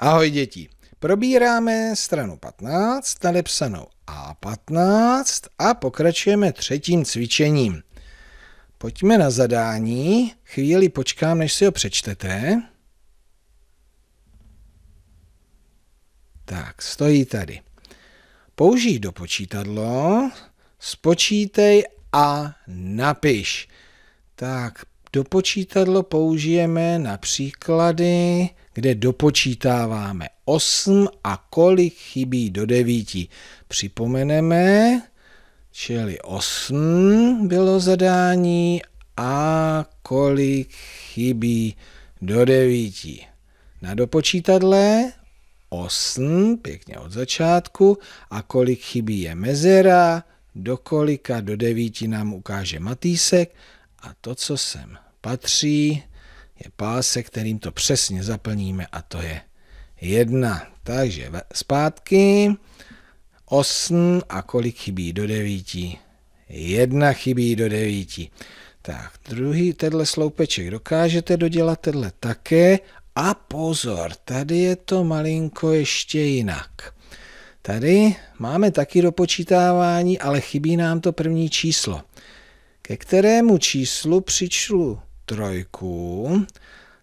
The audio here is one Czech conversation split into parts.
Ahoj děti, probíráme stranu 15, nadepsanou A15 a pokračujeme třetím cvičením. Pojďme na zadání, chvíli počkám, než si ho přečtete. Tak, stojí tady. Použij do počítadlo, spočítej a napiš. Tak, do počítadlo použijeme příklady kde dopočítáváme 8 a kolik chybí do 9. Připomeneme, čili 8 bylo zadání a kolik chybí do 9. Na dopočítadle 8, pěkně od začátku, a kolik chybí je mezera, do kolika do 9 nám ukáže Matýsek a to, co sem patří, je pásek, kterým to přesně zaplníme a to je 1. Takže zpátky 8 a kolik chybí do 9? 1 chybí do 9. Tak, druhý tenhle sloupeček dokážete dodělat, tenhle také. A pozor, tady je to malinko ještě jinak. Tady máme taky dopočítávání, ale chybí nám to první číslo, ke kterému číslu přičlu trojku,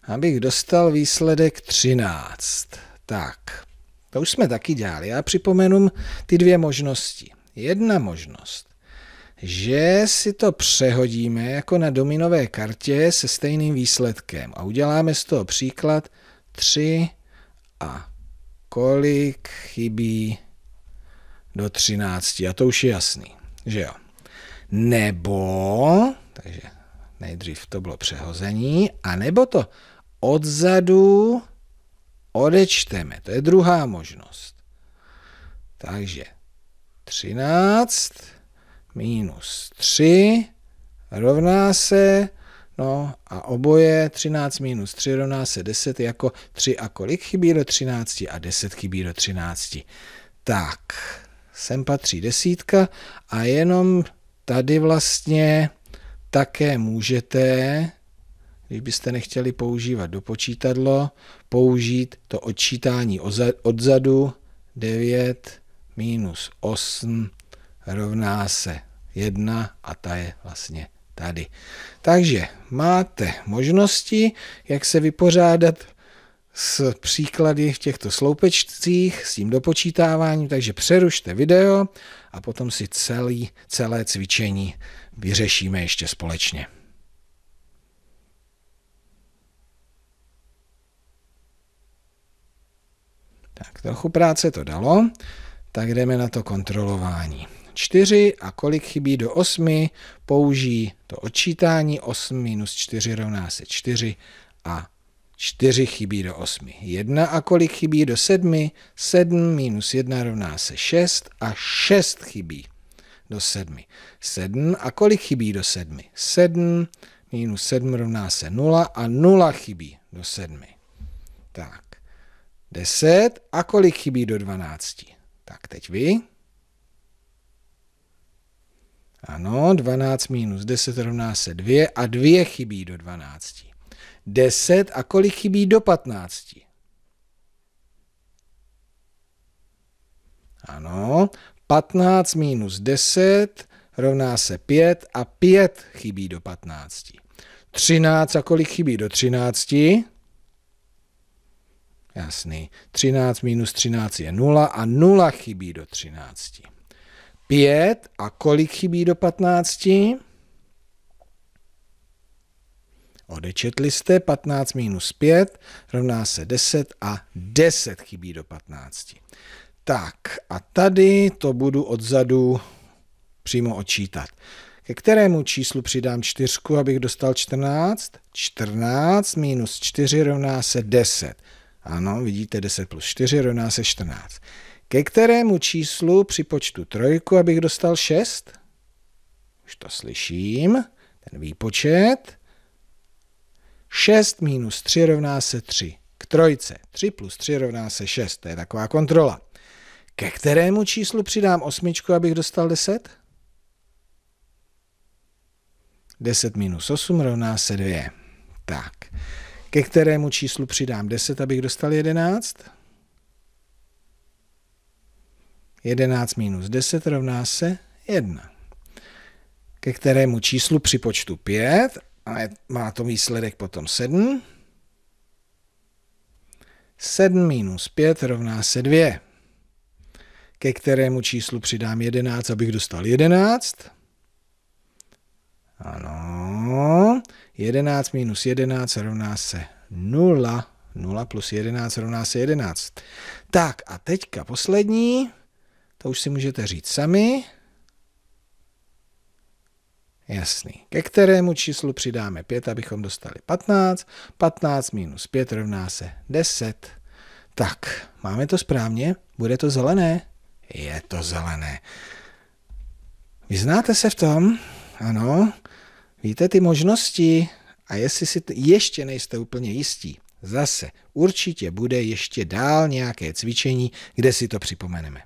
abych dostal výsledek 13. Tak, to už jsme taky dělali. Já připomenu ty dvě možnosti. Jedna možnost, že si to přehodíme jako na dominové kartě se stejným výsledkem a uděláme z toho příklad 3 a kolik chybí do 13. A to už je jasný, že jo. Nebo nejdřív to bylo přehození, a nebo to odzadu odečteme. To je druhá možnost. Takže 13 minus 3 rovná se, no a oboje 13 minus 3 rovná se 10 jako 3 a kolik chybí do 13 a 10 chybí do 13. Tak, sem patří desítka a jenom tady vlastně také můžete, když byste nechtěli používat počítadlo, použít to odčítání odzadu 9 minus 8 rovná se 1 a ta je vlastně tady. Takže máte možnosti, jak se vypořádat s příklady v těchto sloupečcích, s tím dopočítáváním, takže přerušte video a potom si celý, celé cvičení vyřešíme ještě společně. Tak trochu práce to dalo, tak jdeme na to kontrolování. 4 a kolik chybí do 8, použijí to odčítání 8 minus 4 rovná se 4 a 4 chybí do 8. 1 a kolik chybí do 7? 7 minus 1 rovná se 6 a 6 chybí do 7. 7 a kolik chybí do 7? 7 minus 7 rovná se 0 a 0 chybí do 7. Tak, 10 a kolik chybí do 12? Tak teď vy. Ano, 12 minus 10 rovná se 2 a 2 chybí do 12. 10 a kolik chybí do 15? Ano, 15 minus 10 rovná se 5 a 5 chybí do 15. 13 a kolik chybí do 13? Jasný. 13 minus 13 je 0 a 0 chybí do 13. 5 a kolik chybí do 15? Odečetli jste 15 minus 5 rovná se 10 a 10 chybí do 15. Tak a tady to budu odzadu přímo odčítat. Ke kterému číslu přidám čtyřku, abych dostal 14? 14 minus 4 rovná se 10. Ano, vidíte, 10 plus 4 rovná se 14. Ke kterému číslu připočtu trojku, abych dostal 6? Už to slyším, ten výpočet. 6 minus 3 rovná se 3. K trojce 3 plus 3 rovná se 6. To je taková kontrola. Ke kterému číslu přidám osmičku, abych dostal 10? 10 minus 8 rovná se 2. Tak. Ke kterému číslu přidám 10, abych dostal 11? 11 minus 10 rovná se 1. Ke kterému číslu připočtu 5 a je, má to výsledek potom 7. 7 minus 5 rovná se 2, ke kterému číslu přidám 11, abych dostal 11. Ano, 11 minus 11 rovná se 0. 0 plus 11 rovná se 11. Tak a teďka poslední, to už si můžete říct sami. Jasný. Ke kterému číslu přidáme 5, abychom dostali 15. 15 minus 5 rovná se 10. Tak, máme to správně? Bude to zelené? Je to zelené. Vyznáte se v tom? Ano. Víte ty možnosti? A jestli si ještě nejste úplně jistí, zase určitě bude ještě dál nějaké cvičení, kde si to připomeneme.